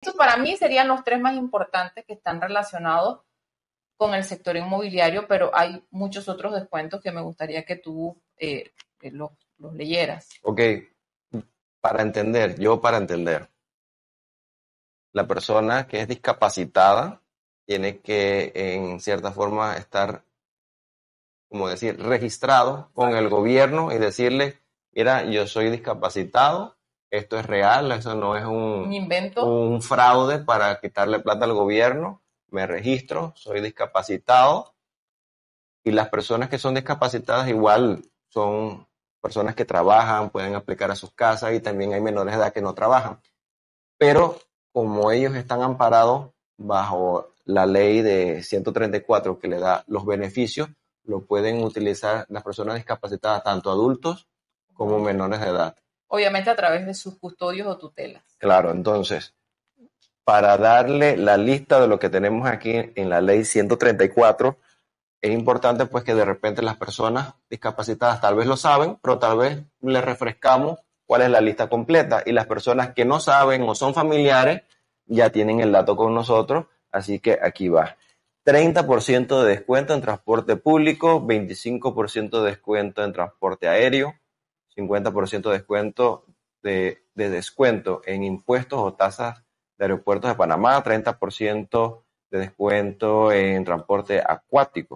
Esto para mí serían los tres más importantes que están relacionados con el sector inmobiliario, pero hay muchos otros descuentos que me gustaría que tú eh, los, los leyeras. Ok, para entender, yo para entender, la persona que es discapacitada tiene que en cierta forma estar, como decir, registrado con el gobierno y decirle, mira, yo soy discapacitado, esto es real, eso no es un, ¿Un fraude para quitarle plata al gobierno, me registro, soy discapacitado y las personas que son discapacitadas igual son personas que trabajan, pueden aplicar a sus casas y también hay menores de edad que no trabajan. Pero como ellos están amparados bajo la ley de 134 que le da los beneficios, lo pueden utilizar las personas discapacitadas, tanto adultos como menores de edad obviamente a través de sus custodios o tutelas. Claro, entonces, para darle la lista de lo que tenemos aquí en la ley 134, es importante pues que de repente las personas discapacitadas tal vez lo saben, pero tal vez les refrescamos cuál es la lista completa y las personas que no saben o son familiares ya tienen el dato con nosotros, así que aquí va. 30% de descuento en transporte público, 25% de descuento en transporte aéreo, 50% de descuento de, descuento en impuestos o tasas de aeropuertos de Panamá, 30% de descuento en transporte acuático.